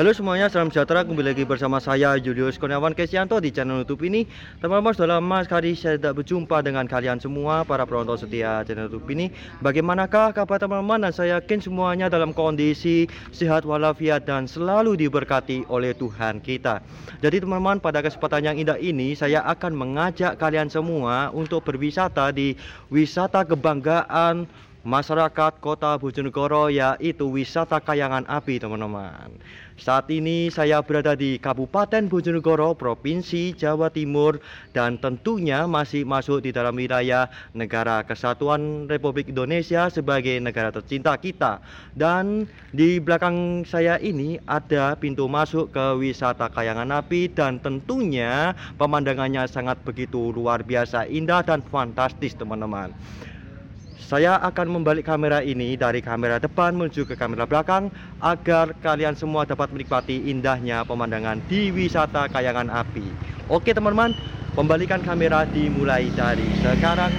Halo semuanya, salam sejahtera. Kembali lagi bersama saya Julius Kurniawan Kesianto di channel YouTube ini. Teman-teman sudah lama sekali saya tidak berjumpa dengan kalian semua para penonton setia channel YouTube ini. Bagaimanakah kabar teman-teman? Dan saya yakin semuanya dalam kondisi sehat walafiat dan selalu diberkati oleh Tuhan kita. Jadi teman-teman, pada kesempatan yang indah ini saya akan mengajak kalian semua untuk berwisata di wisata kebanggaan masyarakat kota Bojonegoro yaitu wisata kayangan api teman-teman saat ini saya berada di Kabupaten Bojonegoro Provinsi Jawa Timur dan tentunya masih masuk di dalam wilayah negara kesatuan Republik Indonesia sebagai negara tercinta kita dan di belakang saya ini ada pintu masuk ke wisata kayangan api dan tentunya pemandangannya sangat begitu luar biasa indah dan fantastis teman-teman saya akan membalik kamera ini dari kamera depan menuju ke kamera belakang agar kalian semua dapat menikmati indahnya pemandangan di wisata kayangan api. Oke teman-teman, pembalikan kamera dimulai dari sekarang.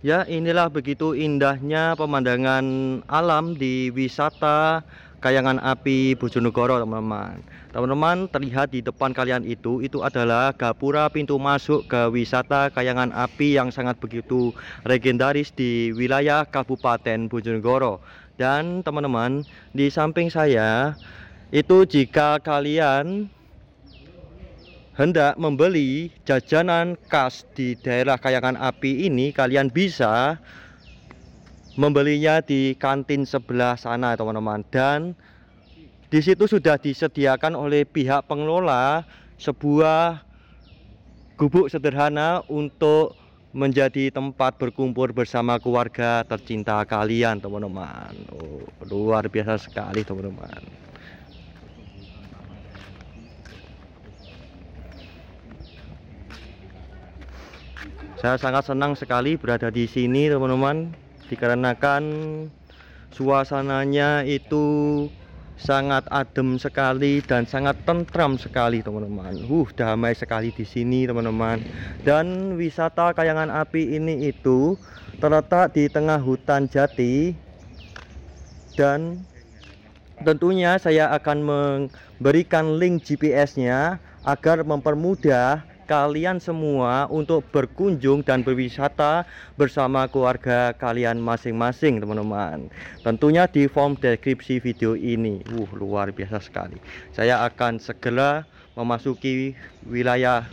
Ya, inilah begitu indahnya pemandangan alam di wisata kayangan api Bojonegoro teman-teman teman-teman terlihat di depan kalian itu itu adalah gapura pintu masuk ke wisata kayangan api yang sangat begitu legendaris di wilayah Kabupaten Bojonegoro dan teman-teman di samping saya itu jika kalian hendak membeli jajanan khas di daerah kayangan api ini kalian bisa membelinya di kantin sebelah sana teman-teman dan di situ sudah disediakan oleh pihak pengelola sebuah gubuk sederhana untuk menjadi tempat berkumpul bersama keluarga tercinta kalian teman-teman oh, luar biasa sekali teman-teman saya sangat senang sekali berada di sini teman-teman dikarenakan suasananya itu sangat adem sekali dan sangat tentram sekali teman-teman. Uh, damai sekali di sini teman-teman. Dan wisata kayangan api ini itu terletak di tengah hutan jati dan tentunya saya akan memberikan link GPS-nya agar mempermudah kalian semua untuk berkunjung dan berwisata bersama keluarga kalian masing-masing teman-teman tentunya di form deskripsi video ini uh luar biasa sekali saya akan segera memasuki wilayah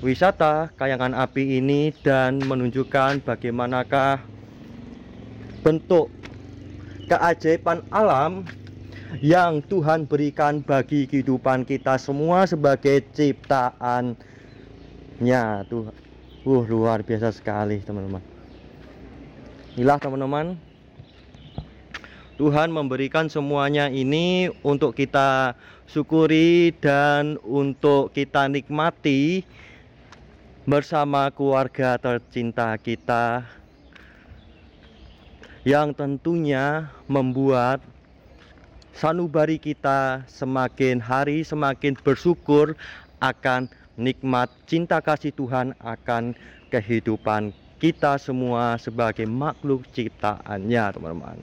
wisata kayangan api ini dan menunjukkan bagaimanakah bentuk keajaiban alam yang Tuhan berikan bagi kehidupan kita semua sebagai ciptaan ya tuh uh luar biasa sekali teman-teman inilah teman-teman Tuhan memberikan semuanya ini untuk kita syukuri dan untuk kita nikmati bersama keluarga tercinta kita yang tentunya membuat sanubari kita semakin hari semakin bersyukur akan nikmat cinta kasih Tuhan akan kehidupan kita semua sebagai makhluk ciptaannya teman-teman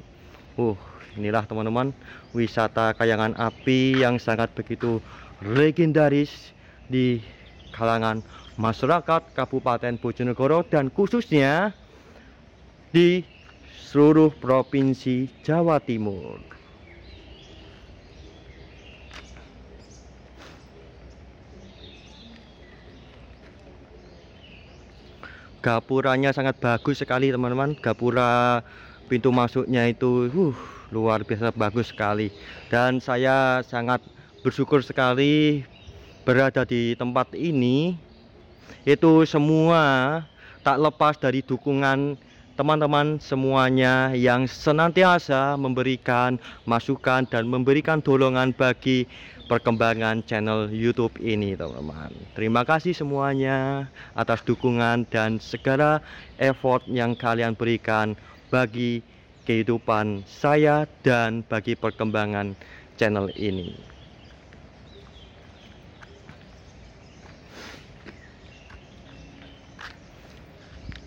uh inilah teman-teman wisata kayangan api yang sangat begitu legendaris di kalangan masyarakat Kabupaten Bojonegoro dan khususnya di seluruh provinsi Jawa Timur gapuranya sangat bagus sekali teman-teman gapura pintu masuknya itu uh, luar biasa bagus sekali dan saya sangat bersyukur sekali berada di tempat ini itu semua tak lepas dari dukungan teman-teman semuanya yang senantiasa memberikan masukan dan memberikan dorongan bagi perkembangan channel YouTube ini teman-teman. Terima kasih semuanya atas dukungan dan segala effort yang kalian berikan bagi kehidupan saya dan bagi perkembangan channel ini.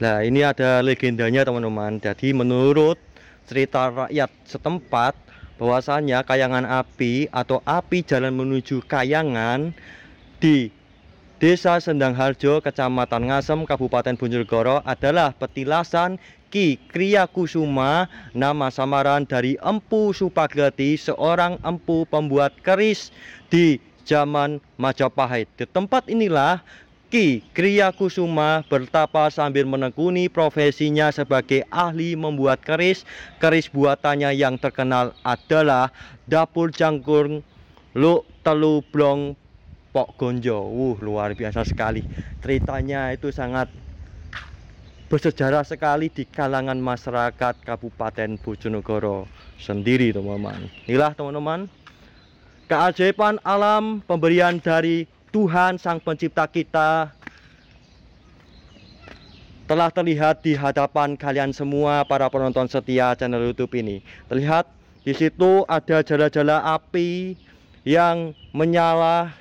Nah, ini ada legendanya teman-teman. Jadi menurut cerita rakyat setempat bahwasanya kayangan api atau api jalan menuju kayangan di Desa Sendang Harjo, Kecamatan Ngasem, Kabupaten Bojonegoro adalah petilasan Ki Kriyakusuma, nama samaran dari Empu Supageti, seorang empu pembuat keris di zaman Majapahit. Di tempat inilah Ki Kriya Kusuma bertapa sambil menekuni profesinya sebagai ahli membuat keris. Keris buatannya yang terkenal adalah dapur jangkung luk telu blong pok gonjo. Uh, luar biasa sekali. Ceritanya itu sangat bersejarah sekali di kalangan masyarakat Kabupaten Bojonegoro sendiri, teman-teman. Inilah teman-teman keajaiban alam pemberian dari Tuhan Sang Pencipta kita telah terlihat di hadapan kalian semua para penonton setia channel YouTube ini. Terlihat di situ ada jala-jala api yang menyala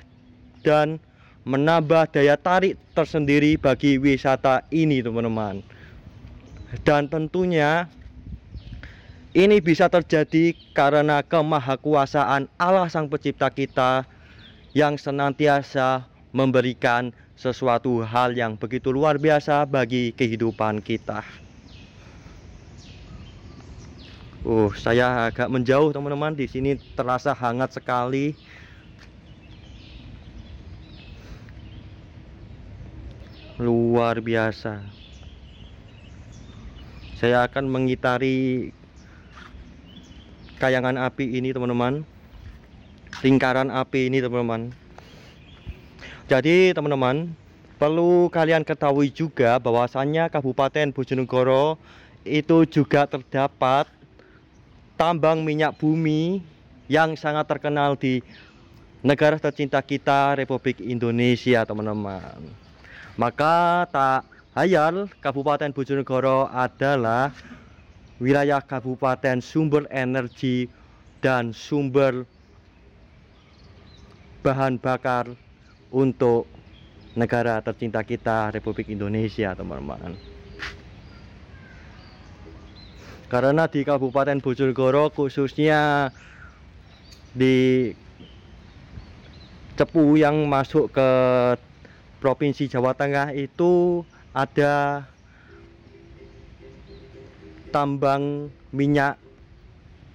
dan menambah daya tarik tersendiri bagi wisata ini, teman-teman. Dan tentunya ini bisa terjadi karena kemahakuasaan Allah Sang Pencipta kita yang senantiasa memberikan sesuatu hal yang begitu luar biasa bagi kehidupan kita. Uh, saya agak menjauh teman-teman. Di sini terasa hangat sekali. Luar biasa. Saya akan mengitari kayangan api ini teman-teman lingkaran api ini teman-teman jadi teman-teman perlu kalian ketahui juga bahwasannya Kabupaten Bojonegoro itu juga terdapat tambang minyak bumi yang sangat terkenal di negara tercinta kita Republik Indonesia teman-teman maka tak hayal Kabupaten Bojonegoro adalah wilayah Kabupaten Sumber Energi dan Sumber bahan bakar untuk negara tercinta kita Republik Indonesia teman-teman karena di Kabupaten Bojonegoro khususnya di cepu yang masuk ke Provinsi Jawa Tengah itu ada tambang minyak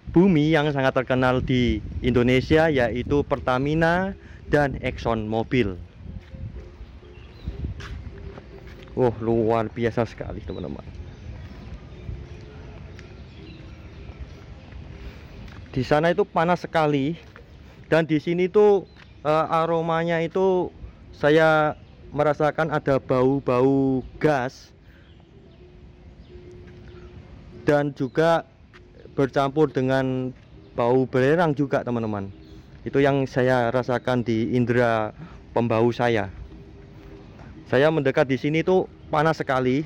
bumi yang sangat terkenal di Indonesia yaitu Pertamina dan Exxon Mobil. Oh, luar biasa sekali, teman-teman. Di sana itu panas sekali dan di sini tuh eh, uh, aromanya itu saya merasakan ada bau-bau gas dan juga bercampur dengan bau belerang juga teman-teman itu yang saya rasakan di indera pembau saya saya mendekat di sini tuh panas sekali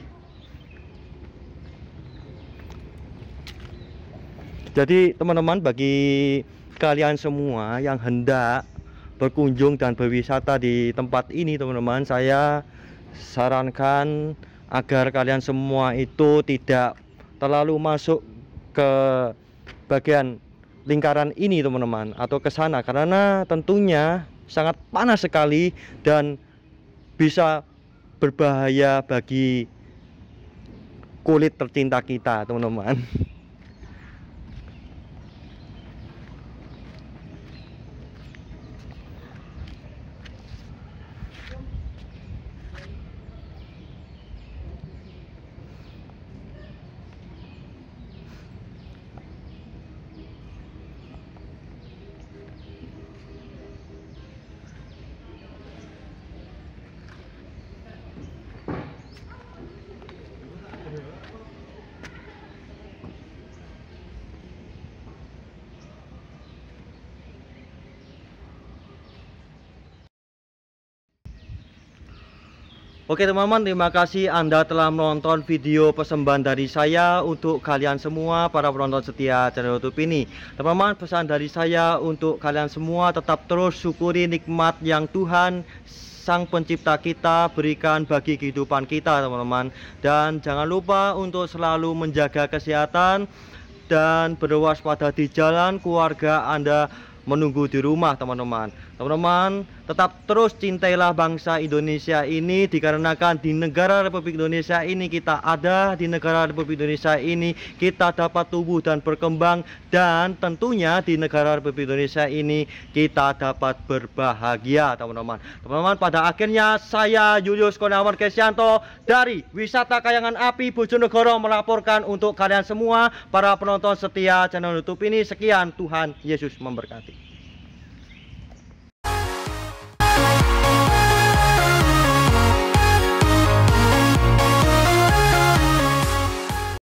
jadi teman-teman bagi kalian semua yang hendak berkunjung dan berwisata di tempat ini teman-teman saya sarankan agar kalian semua itu tidak terlalu masuk ke bagian lingkaran ini teman-teman atau ke sana karena tentunya sangat panas sekali dan bisa berbahaya bagi kulit tercinta kita teman-teman Oke teman-teman terima kasih Anda telah menonton video persembahan dari saya untuk kalian semua para penonton setia channel youtube ini Teman-teman pesan dari saya untuk kalian semua tetap terus syukuri nikmat yang Tuhan Sang Pencipta kita berikan bagi kehidupan kita teman-teman Dan jangan lupa untuk selalu menjaga kesehatan dan berwaspada di jalan keluarga Anda menunggu di rumah teman-teman Teman-teman, tetap terus cintailah bangsa Indonesia ini dikarenakan di negara Republik Indonesia ini kita ada, di negara Republik Indonesia ini kita dapat tumbuh dan berkembang dan tentunya di negara Republik Indonesia ini kita dapat berbahagia, teman-teman. Teman-teman, pada akhirnya saya Julius Konawan Kesianto dari Wisata Kayangan Api Bojonegoro melaporkan untuk kalian semua para penonton setia channel YouTube ini. Sekian Tuhan Yesus memberkati.